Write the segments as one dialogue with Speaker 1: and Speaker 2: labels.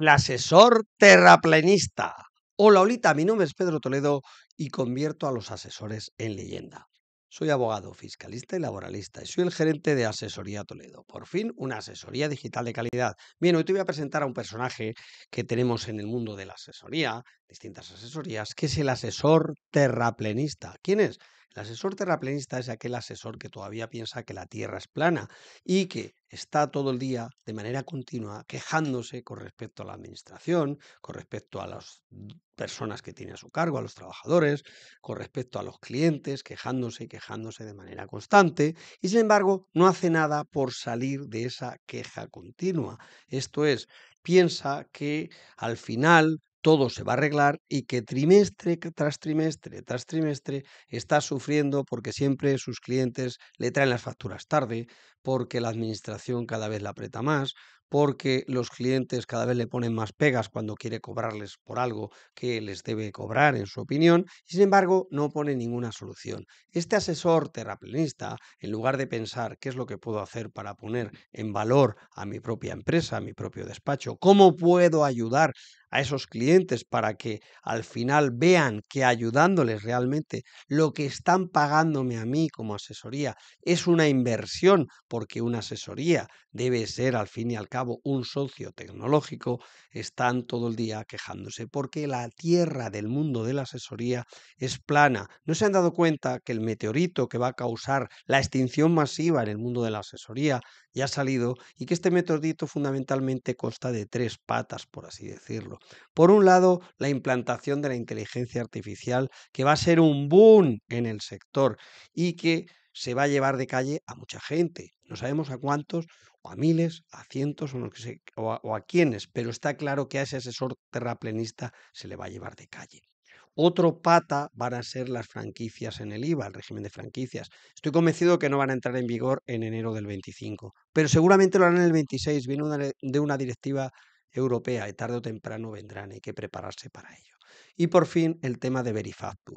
Speaker 1: el asesor terraplenista. Hola, Olita, mi nombre es Pedro Toledo y convierto a los asesores en leyenda. Soy abogado, fiscalista y laboralista y soy el gerente de Asesoría Toledo. Por fin, una asesoría digital de calidad. Bien, hoy te voy a presentar a un personaje que tenemos en el mundo de la asesoría, distintas asesorías, que es el asesor terraplenista. ¿Quién es? El asesor terraplenista es aquel asesor que todavía piensa que la Tierra es plana y que está todo el día de manera continua quejándose con respecto a la administración, con respecto a las personas que tiene a su cargo, a los trabajadores, con respecto a los clientes, quejándose y quejándose de manera constante, y sin embargo no hace nada por salir de esa queja continua. Esto es, piensa que al final todo se va a arreglar y que trimestre tras trimestre tras trimestre está sufriendo porque siempre sus clientes le traen las facturas tarde, porque la administración cada vez la aprieta más, porque los clientes cada vez le ponen más pegas cuando quiere cobrarles por algo que les debe cobrar, en su opinión, y sin embargo no pone ninguna solución. Este asesor terraplenista, en lugar de pensar qué es lo que puedo hacer para poner en valor a mi propia empresa, a mi propio despacho, cómo puedo ayudar a esos clientes para que al final vean que ayudándoles realmente lo que están pagándome a mí como asesoría es una inversión, porque una asesoría debe ser al fin y al cabo un socio tecnológico, están todo el día quejándose, porque la tierra del mundo de la asesoría es plana. No se han dado cuenta que el meteorito que va a causar la extinción masiva en el mundo de la asesoría ya ha salido y que este meteorito fundamentalmente consta de tres patas, por así decirlo por un lado, la implantación de la inteligencia artificial, que va a ser un boom en el sector y que se va a llevar de calle a mucha gente. No sabemos a cuántos, o a miles, a cientos o, a, quiénes, pero está claro que a ese asesor terraplenista se le va a llevar de calle. Otro pata van a ser las franquicias en el IVA, el régimen de franquicias. Estoy convencido que no van a entrar en vigor en enero del 25, pero seguramente lo harán en el 26. Viene de una directiva europea y tarde o temprano vendrán, hay que prepararse para ello. Y por fin el tema de Verifactu.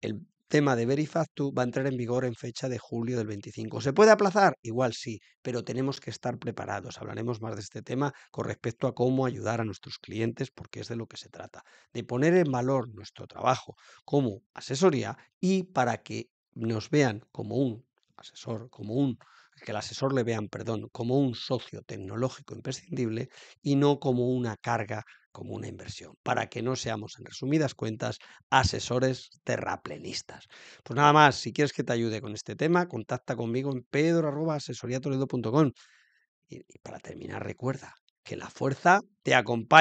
Speaker 1: El tema de Verifactu va a entrar en vigor en fecha de julio del 25. ¿Se puede aplazar? Igual sí, pero tenemos que estar preparados. Hablaremos más de este tema con respecto a cómo ayudar a nuestros clientes, porque es de lo que se trata, de poner en valor nuestro trabajo como asesoría y para que nos vean como un asesor, como un que el asesor le vean, perdón, como un socio tecnológico imprescindible y no como una carga, como una inversión, para que no seamos, en resumidas cuentas, asesores terraplenistas. Pues nada más, si quieres que te ayude con este tema, contacta conmigo en pedro.asesoriatoledo.com. y para terminar, recuerda que la fuerza te acompaña.